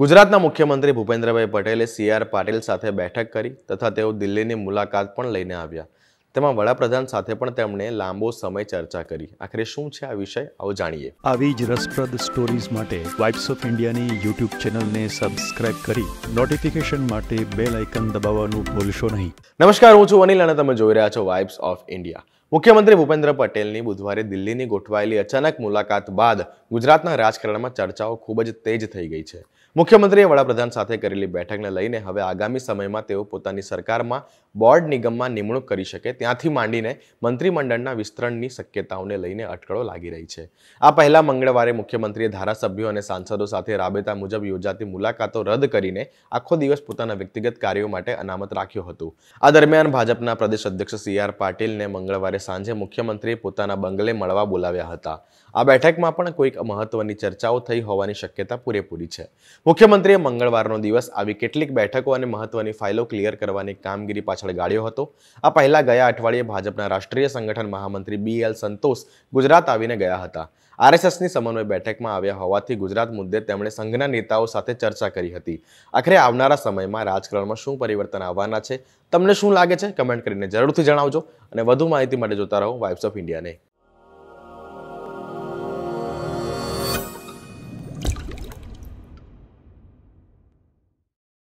ગુજરાતના મુખ્યમંત્રી ભૂપેન્દ્રભાઈ પટેલે સીઆર પાટીલ સાથે બેઠક કરી તથા તેઓ દિલ્હીની મુલાકાત પણ લઈને આવ્યા તેમાં વડાપ્રધાન સાથે પણ તેમણે લાંબો સમય ચર્ચા કરી આખરે શું છે આ વિષય આવો જાણીએ આવી જ રસપ્રદ સ્ટોરીઝ માટે વાઇબ્સ ઓફ ઇન્ડિયાની યુટ્યુબ ચેનલને સબસ્ક્રાઇબ કરી નોટિફિકેશન માટે બેલ આઇકન દબાવવાનું ભૂલશો નહીં નમસ્કાર હું છું અનિલ અને તમે જોઈ રહ્યા છો વાઇબ્સ ઓફ ઇન્ડિયા મુખ્યમંત્રી ભૂપેન્દ્ર પટેલની બુધવારે દિલ્હીની ગોઠવાયેલી અચાનક મુલાકાત બાદ ગુજરાતના રાજકારણમાં ચર્ચાઓ ખૂબ જ તેજ થઈ ગઈ છે મુખ્યમંત્રીએ વડાપ્રધાન સાથે કરેલી બેઠકને લઈને હવે આગામી સમયમાં તેઓ પોતાની સરકારમાં બોર્ડ નિગમમાં નિમણૂક કરી શકે ત્યાંથી માંડીને મંત્રીમંડળના વિસ્તરણની શક્યતાઓને લઈને અટકળો લાગી રહી છે આ પહેલા મંગળવારે મુખ્યમંત્રીએ ધારાસભ્યો અને સાંસદો સાથે રાબેતા મુજબ યોજાતી મુલાકાતો રદ કરીને આખો દિવસ પોતાના વ્યક્તિગત કાર્યો માટે અનામત રાખ્યું હતું આ દરમિયાન ભાજપના પ્રદેશ અધ્યક્ષ સી આર પાટીલને મંગળવારે સાંજે મુખ્યમંત્રીએ પોતાના બંગલે મળવા બોલાવ્યા હતા આ બેઠકમાં પણ કોઈક મહત્વની ચર્ચાઓ થઈ હોવાની શક્યતા પૂરેપૂરી છે મુખ્યમંત્રીએ મંગળવારનો દિવસ આવી કેટલીક બેઠકો અને મહત્વની ફાઇલો ક્લિયર કરવાની કામગીરી પાછળ પાછળ ગાળ્યો હતો આ પહેલાં ગયા અઠવાડિયે ભાજપના રાષ્ટ્રીય સંગઠન મહામંત્રી બી એલ સંતોષ ગુજરાત આવીને ગયા હતા આરએસએસની સમન્વય બેઠકમાં આવ્યા હોવાથી ગુજરાત મુદ્દે તેમણે સંઘના નેતાઓ સાથે ચર્ચા કરી હતી આખરે આવનારા સમયમાં રાજકારણમાં શું પરિવર્તન આવવાના છે તમને શું લાગે છે કમેન્ટ કરીને જરૂરથી જણાવજો અને વધુ માહિતી માટે જોતા રહો વાઇબ્સ ઓફ ઇન્ડિયાને